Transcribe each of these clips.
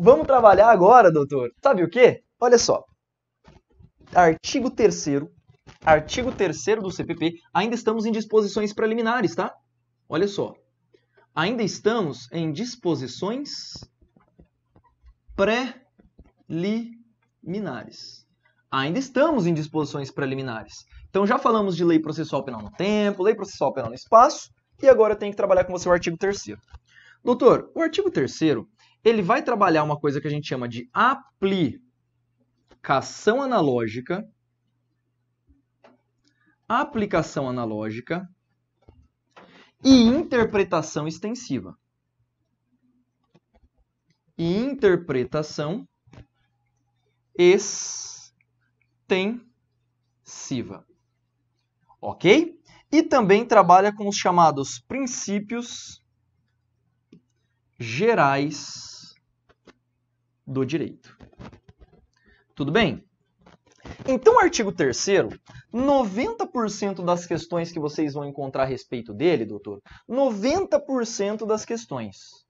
Vamos trabalhar agora, doutor. Sabe o quê? Olha só. Artigo 3 artigo 3 do CPP, ainda estamos em disposições preliminares, tá? Olha só. Ainda estamos em disposições preliminares. Ainda estamos em disposições preliminares. Então já falamos de lei processual penal no tempo, lei processual penal no espaço, e agora eu tenho que trabalhar com você o artigo 3 Doutor, o artigo 3 ele vai trabalhar uma coisa que a gente chama de aplicação analógica. Aplicação analógica e interpretação extensiva. Interpretação extensiva. Ok? E também trabalha com os chamados princípios gerais do direito. Tudo bem? Então, artigo 3 90% das questões que vocês vão encontrar a respeito dele, doutor, 90% das questões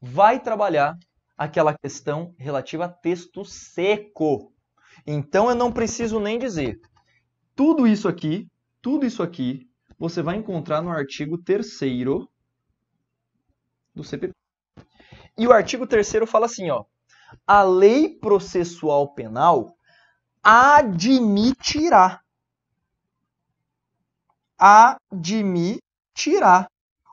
vai trabalhar aquela questão relativa a texto seco. Então, eu não preciso nem dizer. Tudo isso aqui, tudo isso aqui, você vai encontrar no artigo 3 do CPP. E o artigo 3 fala assim, ó: a lei processual penal admitirá admitirá,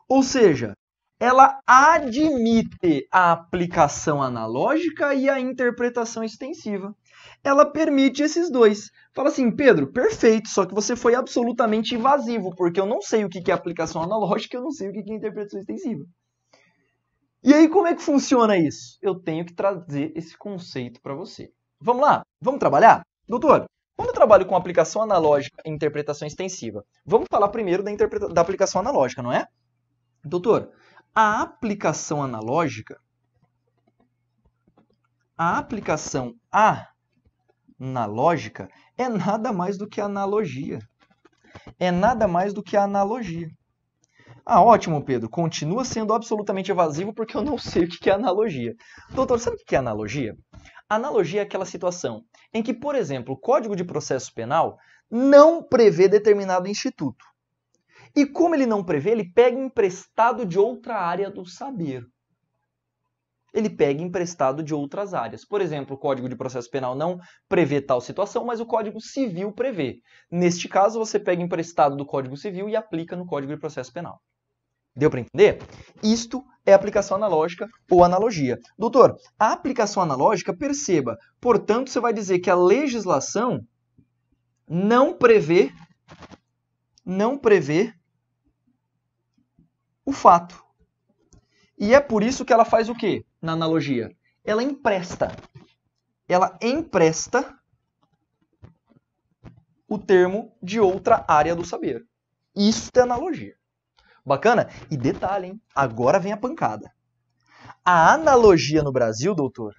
ou seja, ela admite a aplicação analógica e a interpretação extensiva. Ela permite esses dois. Fala assim, Pedro, perfeito, só que você foi absolutamente invasivo, porque eu não sei o que é aplicação analógica, eu não sei o que é interpretação extensiva. E aí, como é que funciona isso? Eu tenho que trazer esse conceito para você. Vamos lá? Vamos trabalhar? Doutor, quando eu trabalho com aplicação analógica e interpretação extensiva, vamos falar primeiro da, da aplicação analógica, não é? Doutor, a aplicação analógica, a aplicação analógica é nada mais do que analogia. É nada mais do que analogia. Ah, ótimo, Pedro. Continua sendo absolutamente evasivo porque eu não sei o que é analogia. Doutor, sabe o que é analogia? Analogia é aquela situação em que, por exemplo, o Código de Processo Penal não prevê determinado instituto. E como ele não prevê, ele pega emprestado de outra área do saber. Ele pega emprestado de outras áreas. Por exemplo, o Código de Processo Penal não prevê tal situação, mas o Código Civil prevê. Neste caso, você pega emprestado do Código Civil e aplica no Código de Processo Penal. Deu para entender? Isto é aplicação analógica ou analogia. Doutor, a aplicação analógica, perceba, portanto, você vai dizer que a legislação não prevê não prevê o fato. E é por isso que ela faz o quê na analogia? Ela empresta. Ela empresta o termo de outra área do saber. Isso é analogia. Bacana? E detalhe, hein? Agora vem a pancada. A analogia no Brasil, doutor,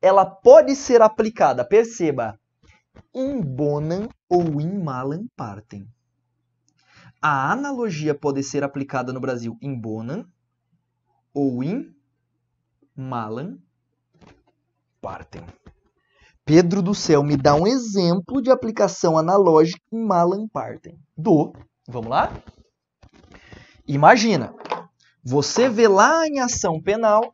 ela pode ser aplicada, perceba, in bonan ou in malan partem. A analogia pode ser aplicada no Brasil in bonan ou in malan partem. Pedro do céu, me dá um exemplo de aplicação analógica em malan partem. Do. Vamos lá? Imagina, você vê lá em ação penal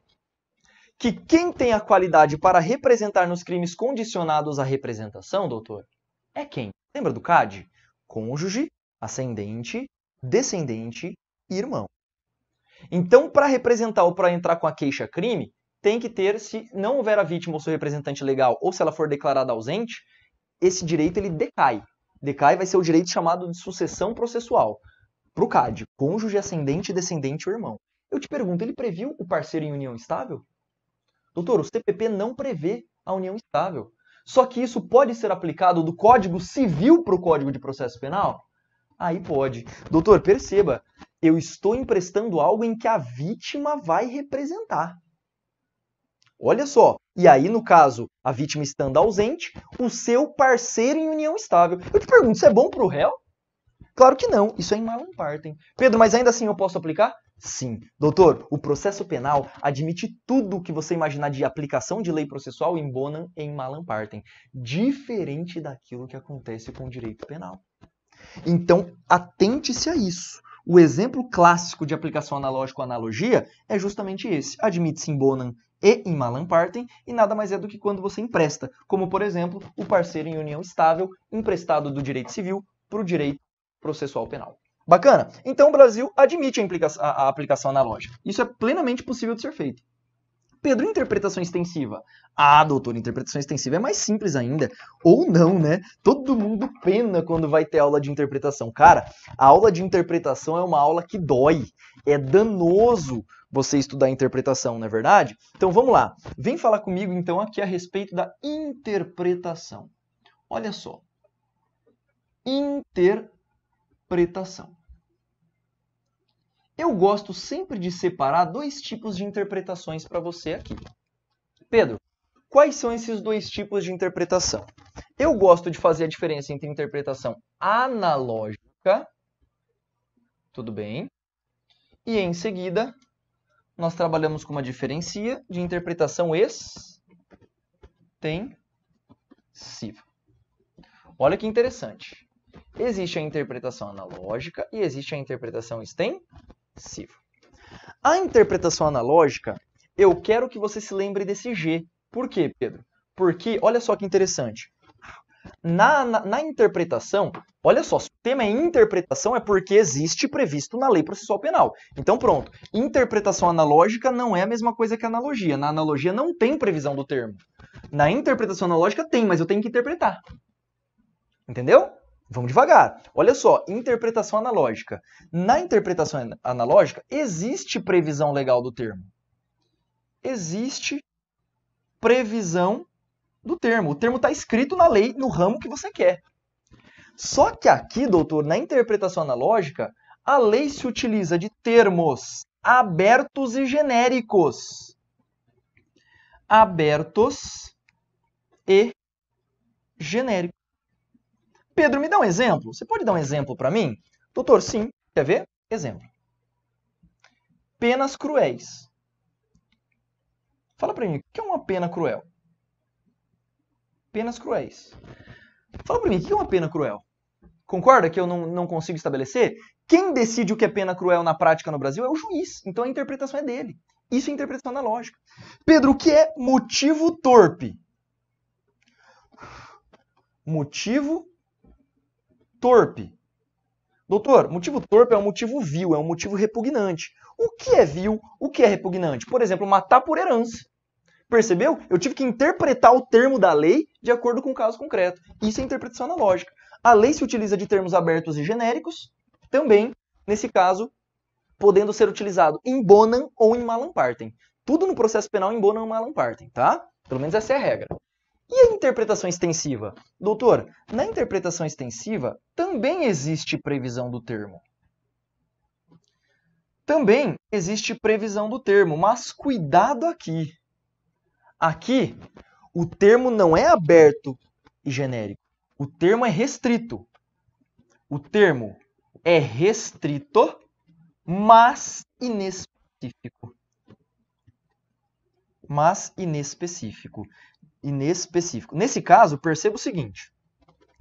que quem tem a qualidade para representar nos crimes condicionados à representação, doutor, é quem? Lembra do CAD? Cônjuge, ascendente, descendente e irmão. Então, para representar ou para entrar com a queixa crime, tem que ter, se não houver a vítima ou seu representante legal, ou se ela for declarada ausente, esse direito ele decai. Decai vai ser o direito chamado de sucessão processual. Pro CAD, cônjuge, ascendente, descendente ou irmão. Eu te pergunto, ele previu o parceiro em união estável? Doutor, o CPP não prevê a união estável. Só que isso pode ser aplicado do Código Civil para o Código de Processo Penal? Aí pode. Doutor, perceba, eu estou emprestando algo em que a vítima vai representar. Olha só. E aí, no caso, a vítima estando ausente, o seu parceiro em união estável. Eu te pergunto, isso é bom para o réu? Claro que não, isso é em Marlon Partem. Pedro, mas ainda assim eu posso aplicar? Sim. Doutor, o processo penal admite tudo o que você imaginar de aplicação de lei processual em Bonham e em Malan Partem, diferente daquilo que acontece com o direito penal. Então, atente-se a isso. O exemplo clássico de aplicação analógica ou analogia é justamente esse. Admite-se em Bonham e em Malan Partem, e nada mais é do que quando você empresta, como, por exemplo, o parceiro em união estável emprestado do direito civil para o direito processual penal. Bacana? Então o Brasil admite a, a, a aplicação analógica. Isso é plenamente possível de ser feito. Pedro, interpretação extensiva. Ah, doutor, interpretação extensiva é mais simples ainda. Ou não, né? Todo mundo pena quando vai ter aula de interpretação. Cara, a aula de interpretação é uma aula que dói. É danoso você estudar interpretação, não é verdade? Então vamos lá. Vem falar comigo então aqui a respeito da interpretação. Olha só. Interpretação interpretação. Eu gosto sempre de separar dois tipos de interpretações para você aqui. Pedro, quais são esses dois tipos de interpretação? Eu gosto de fazer a diferença entre interpretação analógica, tudo bem, e em seguida nós trabalhamos com uma diferencia de interpretação extensiva. Olha que interessante. Existe a interpretação analógica e existe a interpretação extensiva. A interpretação analógica, eu quero que você se lembre desse G. Por quê, Pedro? Porque, olha só que interessante. Na, na, na interpretação, olha só, se o tema é interpretação, é porque existe previsto na lei processual penal. Então, pronto. Interpretação analógica não é a mesma coisa que analogia. Na analogia não tem previsão do termo. Na interpretação analógica tem, mas eu tenho que interpretar. Entendeu? Vamos devagar. Olha só, interpretação analógica. Na interpretação analógica, existe previsão legal do termo. Existe previsão do termo. O termo está escrito na lei, no ramo que você quer. Só que aqui, doutor, na interpretação analógica, a lei se utiliza de termos abertos e genéricos. Abertos e genéricos. Pedro, me dá um exemplo. Você pode dar um exemplo para mim? Doutor, sim. Quer ver? Exemplo. Penas cruéis. Fala para mim, o que é uma pena cruel? Penas cruéis. Fala para mim, o que é uma pena cruel? Concorda que eu não, não consigo estabelecer? Quem decide o que é pena cruel na prática no Brasil é o juiz, então a interpretação é dele. Isso é interpretação analógica. Pedro, o que é motivo torpe? Motivo torpe. Doutor, motivo torpe é um motivo vil, é um motivo repugnante. O que é vil? O que é repugnante? Por exemplo, matar por herança. Percebeu? Eu tive que interpretar o termo da lei de acordo com o caso concreto. Isso é interpretação analógica. A lei se utiliza de termos abertos e genéricos, também, nesse caso, podendo ser utilizado em bonam ou em malam partem. Tudo no processo penal em bonam ou malam partem, tá? Pelo menos essa é a regra. E a interpretação extensiva? Doutor, na interpretação extensiva também existe previsão do termo. Também existe previsão do termo, mas cuidado aqui. Aqui, o termo não é aberto e genérico. O termo é restrito. O termo é restrito, mas inespecífico. Mas inespecífico inespecífico. Nesse caso, perceba o seguinte: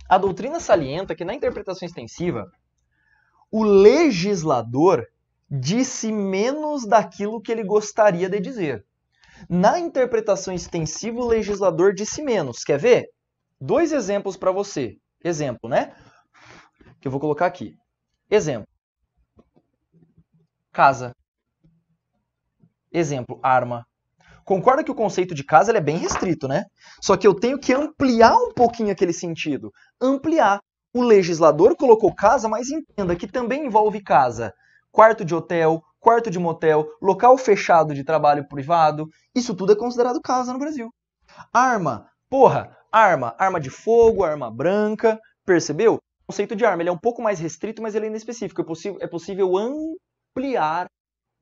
a doutrina salienta que na interpretação extensiva, o legislador disse menos daquilo que ele gostaria de dizer. Na interpretação extensiva, o legislador disse menos. Quer ver? Dois exemplos para você. Exemplo, né? Que eu vou colocar aqui. Exemplo: casa. Exemplo: arma. Concorda que o conceito de casa é bem restrito, né? Só que eu tenho que ampliar um pouquinho aquele sentido. Ampliar. O legislador colocou casa, mas entenda que também envolve casa. Quarto de hotel, quarto de motel, local fechado de trabalho privado. Isso tudo é considerado casa no Brasil. Arma. Porra, arma. Arma de fogo, arma branca. Percebeu? O conceito de arma ele é um pouco mais restrito, mas ele ainda é específico. É, é possível ampliar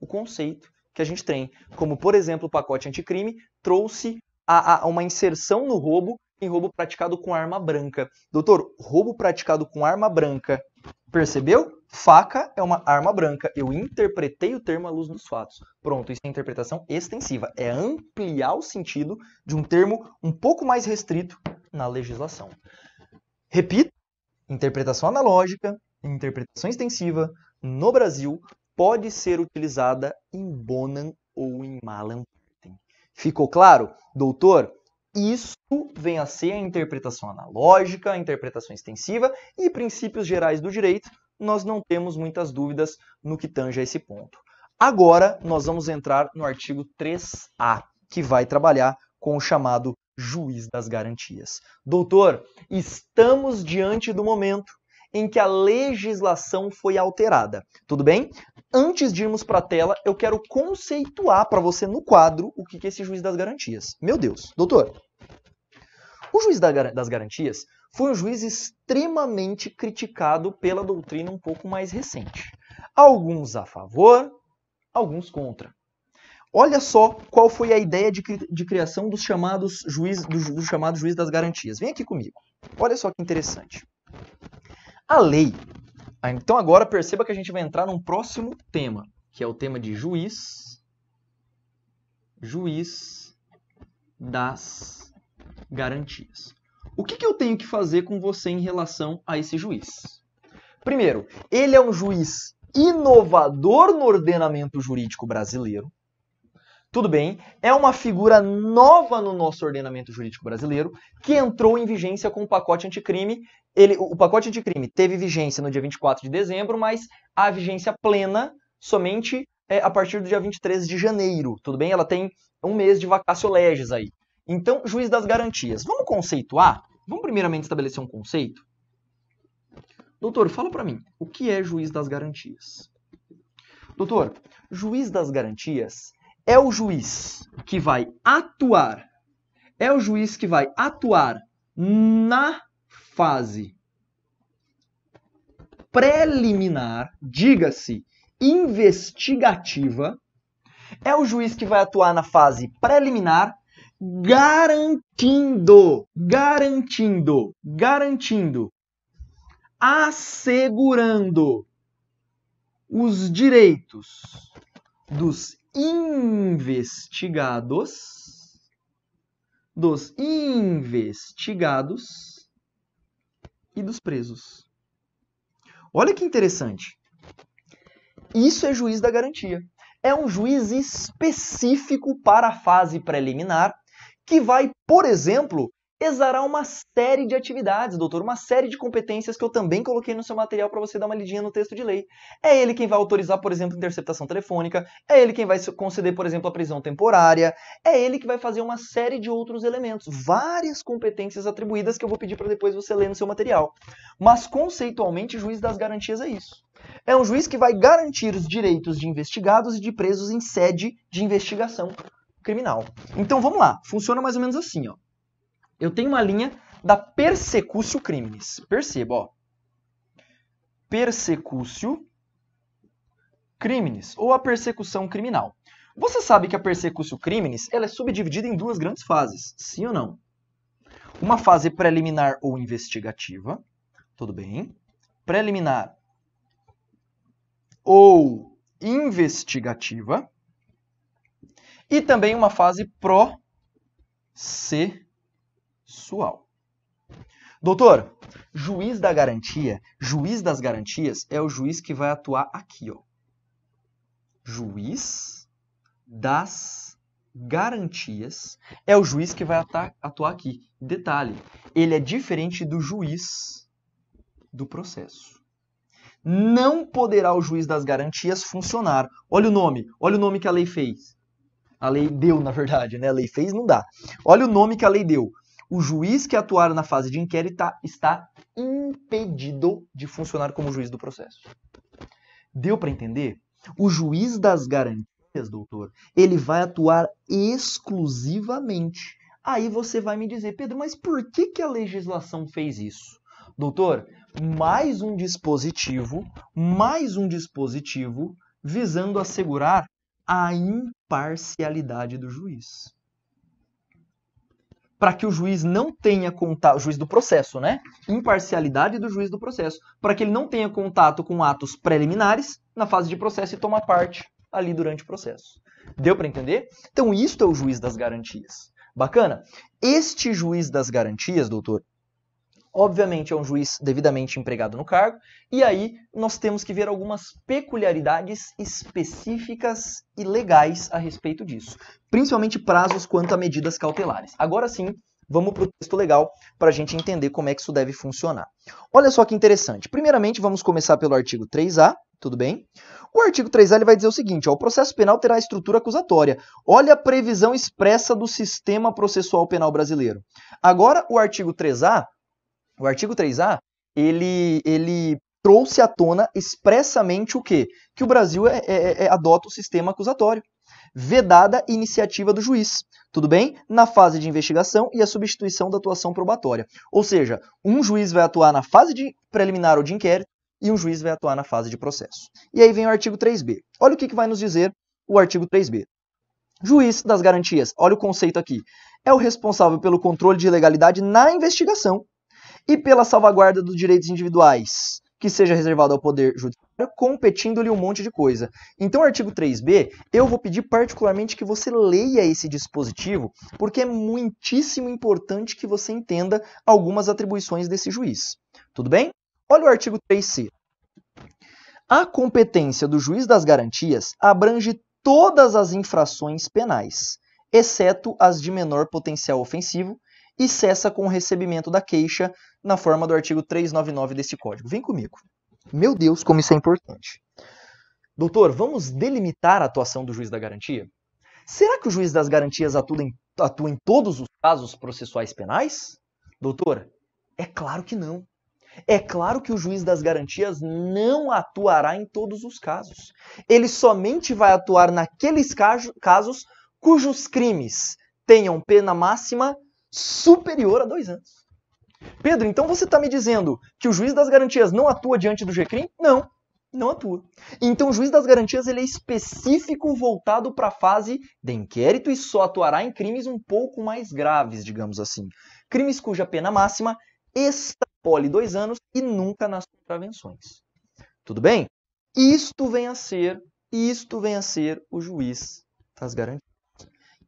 o conceito que a gente tem, como por exemplo o pacote anticrime, trouxe a, a uma inserção no roubo em roubo praticado com arma branca. Doutor, roubo praticado com arma branca, percebeu? Faca é uma arma branca. Eu interpretei o termo à luz dos fatos. Pronto, isso é interpretação extensiva. É ampliar o sentido de um termo um pouco mais restrito na legislação. Repito, interpretação analógica, interpretação extensiva, no Brasil, pode ser utilizada em Bonan ou em Malan Ficou claro, doutor? Isso vem a ser a interpretação analógica, a interpretação extensiva e princípios gerais do direito. Nós não temos muitas dúvidas no que tange a esse ponto. Agora nós vamos entrar no artigo 3A, que vai trabalhar com o chamado juiz das garantias. Doutor, estamos diante do momento em que a legislação foi alterada. Tudo bem? Antes de irmos para a tela, eu quero conceituar para você no quadro o que é esse juiz das garantias. Meu Deus, doutor, o juiz das garantias foi um juiz extremamente criticado pela doutrina um pouco mais recente. Alguns a favor, alguns contra. Olha só qual foi a ideia de, de criação dos chamados juiz, do, do chamado juiz das garantias. Vem aqui comigo. Olha só que interessante a lei. Tá? Então agora perceba que a gente vai entrar num próximo tema, que é o tema de juiz, juiz das garantias. O que, que eu tenho que fazer com você em relação a esse juiz? Primeiro, ele é um juiz inovador no ordenamento jurídico brasileiro. Tudo bem, é uma figura nova no nosso ordenamento jurídico brasileiro que entrou em vigência com o pacote anticrime. Ele, o pacote anticrime teve vigência no dia 24 de dezembro, mas a vigência plena somente é, a partir do dia 23 de janeiro. Tudo bem? Ela tem um mês de vacácio legis aí. Então, juiz das garantias. Vamos conceituar? Vamos primeiramente estabelecer um conceito? Doutor, fala para mim, o que é juiz das garantias? Doutor, juiz das garantias é o juiz que vai atuar, é o juiz que vai atuar na fase preliminar, diga-se, investigativa, é o juiz que vai atuar na fase preliminar, garantindo, garantindo, garantindo, assegurando os direitos dos investigados dos investigados e dos presos. Olha que interessante. Isso é juiz da garantia. É um juiz específico para a fase preliminar que vai, por exemplo, exará uma série de atividades, doutor, uma série de competências que eu também coloquei no seu material para você dar uma lidinha no texto de lei. É ele quem vai autorizar, por exemplo, interceptação telefônica, é ele quem vai conceder, por exemplo, a prisão temporária, é ele que vai fazer uma série de outros elementos, várias competências atribuídas que eu vou pedir para depois você ler no seu material. Mas conceitualmente, juiz das garantias é isso. É um juiz que vai garantir os direitos de investigados e de presos em sede de investigação criminal. Então vamos lá, funciona mais ou menos assim, ó. Eu tenho uma linha da persecúcio criminis. Perceba, ó. Persecúcio criminis, ou a persecução criminal. Você sabe que a persecúcio criminis ela é subdividida em duas grandes fases, sim ou não? Uma fase preliminar ou investigativa, tudo bem? Preliminar ou investigativa. E também uma fase processual pessoal. Doutor, juiz da garantia, juiz das garantias é o juiz que vai atuar aqui, ó. Juiz das garantias é o juiz que vai atuar aqui. Detalhe, ele é diferente do juiz do processo não poderá o juiz das garantias funcionar. Olha o nome, olha o nome que a lei fez. A lei deu, na verdade, né? A lei fez não dá. Olha o nome que a lei deu o juiz que atuar na fase de inquérito está impedido de funcionar como juiz do processo. Deu para entender? O juiz das garantias, doutor, ele vai atuar exclusivamente. Aí você vai me dizer, Pedro, mas por que, que a legislação fez isso? Doutor, mais um dispositivo, mais um dispositivo visando assegurar a imparcialidade do juiz para que o juiz não tenha contato, juiz do processo, né? Imparcialidade do juiz do processo, para que ele não tenha contato com atos preliminares na fase de processo e toma parte ali durante o processo. Deu para entender? Então, isto é o juiz das garantias. Bacana? Este juiz das garantias, doutor, obviamente é um juiz devidamente empregado no cargo, e aí nós temos que ver algumas peculiaridades específicas e legais a respeito disso, principalmente prazos quanto a medidas cautelares. Agora sim, vamos para o texto legal para a gente entender como é que isso deve funcionar. Olha só que interessante. Primeiramente, vamos começar pelo artigo 3A, tudo bem? O artigo 3A ele vai dizer o seguinte, ó, o processo penal terá estrutura acusatória. Olha a previsão expressa do sistema processual penal brasileiro. Agora, o artigo 3A o artigo 3A, ele, ele trouxe à tona expressamente o quê? Que o Brasil é, é, é, adota o sistema acusatório. Vedada iniciativa do juiz, tudo bem? Na fase de investigação e a substituição da atuação probatória. Ou seja, um juiz vai atuar na fase de preliminar ou de inquérito e um juiz vai atuar na fase de processo. E aí vem o artigo 3b. Olha o que, que vai nos dizer o artigo 3b. Juiz das garantias, olha o conceito aqui, é o responsável pelo controle de legalidade na investigação e pela salvaguarda dos direitos individuais, que seja reservado ao poder judiciário, competindo-lhe um monte de coisa. Então, artigo 3b, eu vou pedir particularmente que você leia esse dispositivo, porque é muitíssimo importante que você entenda algumas atribuições desse juiz. Tudo bem? Olha o artigo 3c. A competência do juiz das garantias abrange todas as infrações penais, exceto as de menor potencial ofensivo e cessa com o recebimento da queixa na forma do artigo 399 desse código. Vem comigo. Meu Deus, como isso é importante. Doutor, vamos delimitar a atuação do juiz da garantia? Será que o juiz das garantias atua em, atua em todos os casos processuais penais? Doutor, é claro que não. É claro que o juiz das garantias não atuará em todos os casos. Ele somente vai atuar naqueles casos cujos crimes tenham pena máxima superior a dois anos. Pedro, então você está me dizendo que o juiz das garantias não atua diante do GCRIM? Não, não atua. Então o juiz das garantias ele é específico voltado para a fase de inquérito e só atuará em crimes um pouco mais graves, digamos assim. Crimes cuja pena máxima extrapole dois anos e nunca nas contravenções. Tudo bem? Isto vem a ser, isto vem a ser o juiz das garantias.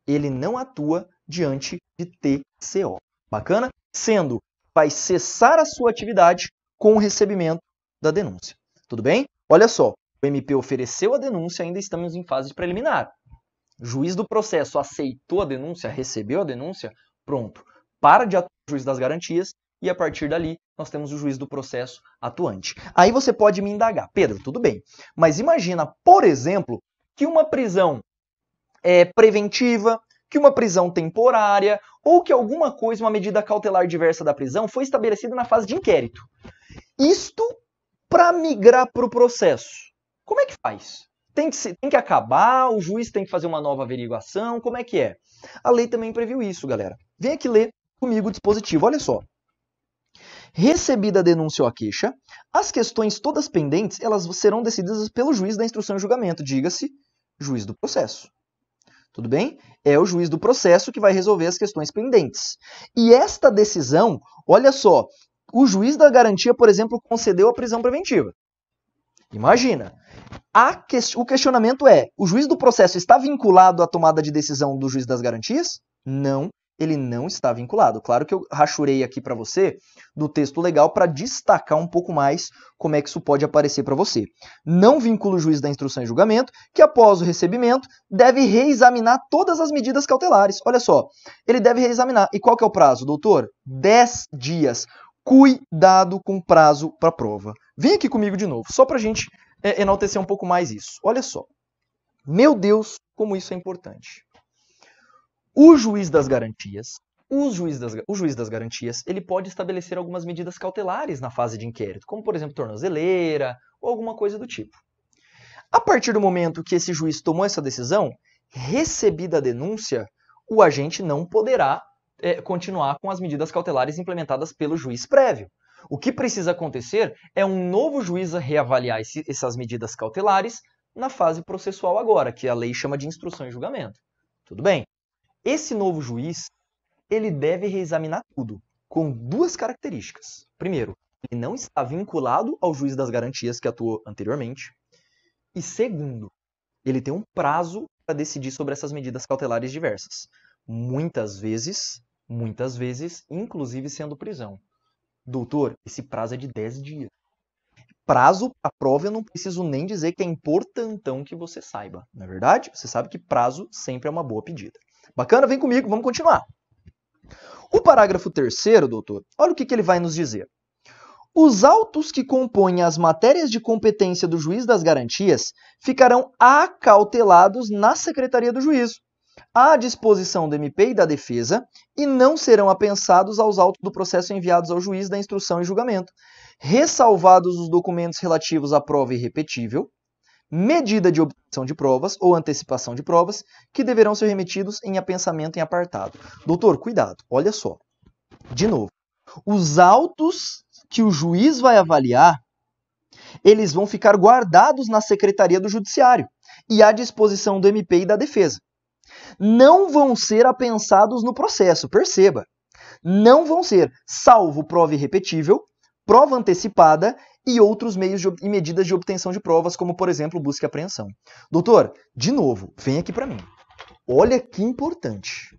Ele não atua diante de T CO. Bacana? Sendo, vai cessar a sua atividade com o recebimento da denúncia. Tudo bem? Olha só, o MP ofereceu a denúncia, ainda estamos em fase preliminar. juiz do processo aceitou a denúncia, recebeu a denúncia, pronto. Para de atuar o juiz das garantias e a partir dali nós temos o juiz do processo atuante. Aí você pode me indagar, Pedro, tudo bem, mas imagina, por exemplo, que uma prisão é preventiva, que uma prisão temporária ou que alguma coisa, uma medida cautelar diversa da prisão, foi estabelecida na fase de inquérito. Isto para migrar para o processo. Como é que faz? Tem que, se, tem que acabar, o juiz tem que fazer uma nova averiguação, como é que é? A lei também previu isso, galera. Vem aqui ler comigo o dispositivo, olha só. Recebida a denúncia ou a queixa, as questões todas pendentes, elas serão decididas pelo juiz da instrução e julgamento, diga-se, juiz do processo tudo bem? É o juiz do processo que vai resolver as questões pendentes. E esta decisão, olha só, o juiz da garantia, por exemplo, concedeu a prisão preventiva. Imagina. Que... O questionamento é: o juiz do processo está vinculado à tomada de decisão do juiz das garantias? Não ele não está vinculado. Claro que eu rachurei aqui para você do texto legal para destacar um pouco mais como é que isso pode aparecer para você. Não vincula o juiz da instrução e julgamento, que após o recebimento deve reexaminar todas as medidas cautelares. Olha só, ele deve reexaminar. E qual que é o prazo, doutor? 10 dias. Cuidado com o prazo para prova. Vem aqui comigo de novo, só para a gente é, enaltecer um pouco mais isso. Olha só. Meu Deus, como isso é importante. O juiz das garantias, o juiz, das, o juiz das garantias, ele pode estabelecer algumas medidas cautelares na fase de inquérito, como por exemplo tornozeleira ou alguma coisa do tipo. A partir do momento que esse juiz tomou essa decisão, recebida a denúncia, o agente não poderá é, continuar com as medidas cautelares implementadas pelo juiz prévio. O que precisa acontecer é um novo juiz reavaliar esse, essas medidas cautelares na fase processual agora, que a lei chama de instrução e julgamento. Tudo bem? Esse novo juiz, ele deve reexaminar tudo, com duas características. Primeiro, ele não está vinculado ao juiz das garantias que atuou anteriormente. E segundo, ele tem um prazo para decidir sobre essas medidas cautelares diversas. Muitas vezes, muitas vezes, inclusive sendo prisão. Doutor, esse prazo é de 10 dias. Prazo para prova eu não preciso nem dizer que é importantão que você saiba. Na é verdade, você sabe que prazo sempre é uma boa pedida. Bacana? Vem comigo, vamos continuar. O parágrafo terceiro, doutor, olha o que, que ele vai nos dizer. Os autos que compõem as matérias de competência do juiz das garantias ficarão acautelados na secretaria do juízo, à disposição do MP e da defesa, e não serão apensados aos autos do processo enviados ao juiz da instrução e julgamento, ressalvados os documentos relativos à prova irrepetível, medida de obtenção de provas ou antecipação de provas, que deverão ser remetidos em apensamento em apartado. Doutor, cuidado, olha só. De novo, os autos que o juiz vai avaliar, eles vão ficar guardados na Secretaria do Judiciário e à disposição do MP e da defesa. Não vão ser apensados no processo, perceba. Não vão ser, salvo prova irrepetível, prova antecipada e outros meios de, e medidas de obtenção de provas, como, por exemplo, busca e apreensão. Doutor, de novo, vem aqui para mim. Olha que importante.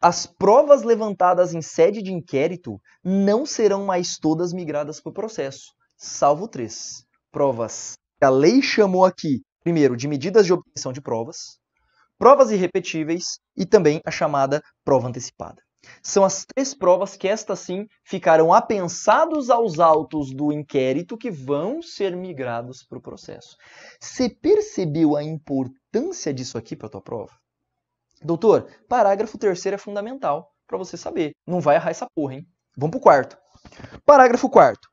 As provas levantadas em sede de inquérito não serão mais todas migradas para o processo, salvo três. Provas que a lei chamou aqui, primeiro, de medidas de obtenção de provas, provas irrepetíveis e também a chamada prova antecipada. São as três provas que estas sim ficaram apensados aos autos do inquérito que vão ser migrados para o processo. Você percebeu a importância disso aqui para a tua prova? Doutor, parágrafo terceiro é fundamental para você saber. Não vai errar essa porra, hein? Vamos para o quarto. Parágrafo quarto.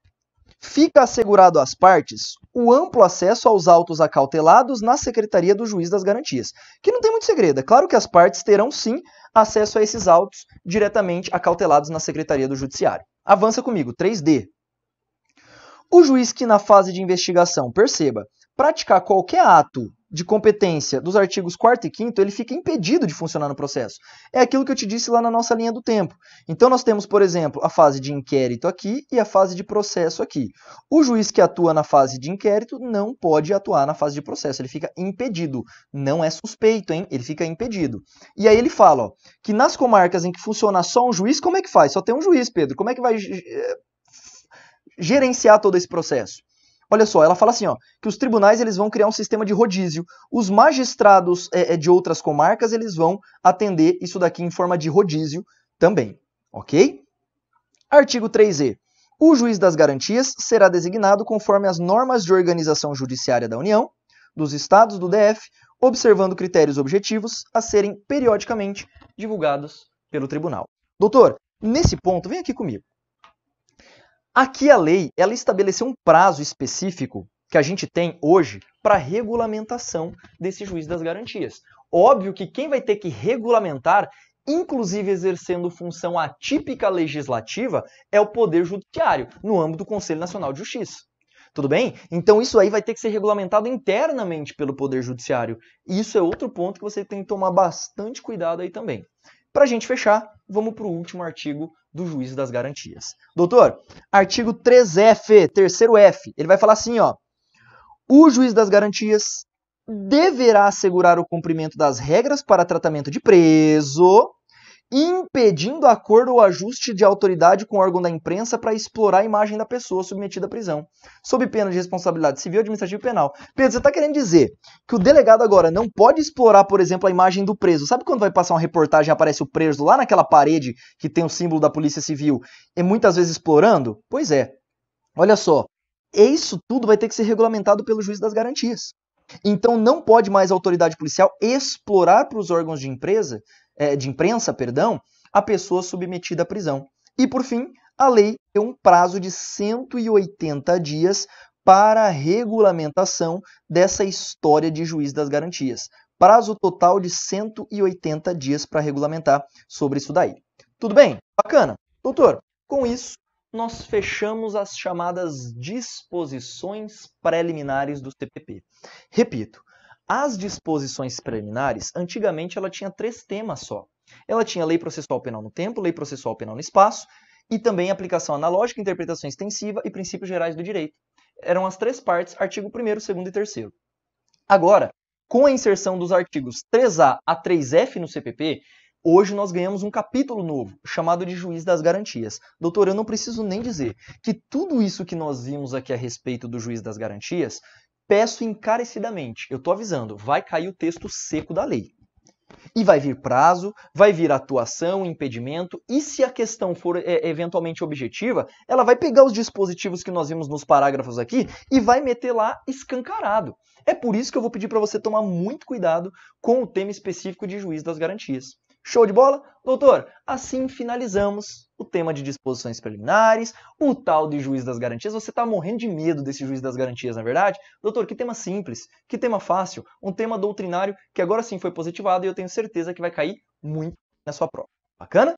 Fica assegurado às partes o amplo acesso aos autos acautelados na Secretaria do Juiz das Garantias, que não tem muito segredo. É claro que as partes terão sim acesso a esses autos diretamente acautelados na Secretaria do Judiciário. Avança comigo, 3D. O juiz que na fase de investigação perceba praticar qualquer ato de competência dos artigos 4 e 5 ele fica impedido de funcionar no processo. É aquilo que eu te disse lá na nossa linha do tempo. Então nós temos, por exemplo, a fase de inquérito aqui e a fase de processo aqui. O juiz que atua na fase de inquérito não pode atuar na fase de processo, ele fica impedido. Não é suspeito, hein? Ele fica impedido. E aí ele fala, ó, que nas comarcas em que funciona só um juiz, como é que faz? Só tem um juiz, Pedro. Como é que vai eh, gerenciar todo esse processo? Olha só, ela fala assim, ó, que os tribunais eles vão criar um sistema de rodízio. Os magistrados é, é de outras comarcas eles vão atender isso daqui em forma de rodízio também, ok? Artigo 3e. O juiz das garantias será designado conforme as normas de organização judiciária da União, dos estados do DF, observando critérios objetivos a serem periodicamente divulgados pelo tribunal. Doutor, nesse ponto, vem aqui comigo. Aqui a lei, ela estabeleceu um prazo específico que a gente tem hoje para regulamentação desse juiz das garantias. Óbvio que quem vai ter que regulamentar, inclusive exercendo função atípica legislativa, é o Poder Judiciário, no âmbito do Conselho Nacional de Justiça. Tudo bem? Então isso aí vai ter que ser regulamentado internamente pelo Poder Judiciário. E isso é outro ponto que você tem que tomar bastante cuidado aí também. Para a gente fechar, vamos para o último artigo do juiz das garantias. Doutor, artigo 3F, terceiro F, ele vai falar assim, ó. O juiz das garantias deverá assegurar o cumprimento das regras para tratamento de preso impedindo acordo ou ajuste de autoridade com o órgão da imprensa para explorar a imagem da pessoa submetida à prisão, sob pena de responsabilidade civil, administrativa e penal. Pedro, você está querendo dizer que o delegado agora não pode explorar, por exemplo, a imagem do preso. Sabe quando vai passar uma reportagem e aparece o preso lá naquela parede que tem o símbolo da Polícia Civil e muitas vezes explorando? Pois é. Olha só, isso tudo vai ter que ser regulamentado pelo juiz das garantias. Então não pode mais a autoridade policial explorar para os órgãos de empresa é, de imprensa, perdão, a pessoa submetida à prisão. E por fim, a lei deu um prazo de 180 dias para a regulamentação dessa história de juiz das garantias. Prazo total de 180 dias para regulamentar sobre isso daí. Tudo bem? Bacana. Doutor, com isso nós fechamos as chamadas disposições preliminares do CPP. Repito, as disposições preliminares, antigamente ela tinha três temas só. Ela tinha lei processual penal no tempo, lei processual penal no espaço e também aplicação analógica, interpretação extensiva e princípios gerais do direito. Eram as três partes, artigo 1 2 e 3 Agora, com a inserção dos artigos 3A a 3F no CPP, Hoje nós ganhamos um capítulo novo, chamado de juiz das garantias. Doutor, eu não preciso nem dizer que tudo isso que nós vimos aqui a respeito do juiz das garantias peço encarecidamente, eu estou avisando, vai cair o texto seco da lei. E vai vir prazo, vai vir atuação, impedimento, e se a questão for é, eventualmente objetiva, ela vai pegar os dispositivos que nós vimos nos parágrafos aqui e vai meter lá escancarado. É por isso que eu vou pedir para você tomar muito cuidado com o tema específico de juiz das garantias. Show de bola? Doutor, assim finalizamos o tema de disposições preliminares, o tal de juiz das garantias. Você está morrendo de medo desse juiz das garantias, na é verdade? Doutor, que tema simples, que tema fácil, um tema doutrinário que agora sim foi positivado e eu tenho certeza que vai cair muito na sua prova. Bacana?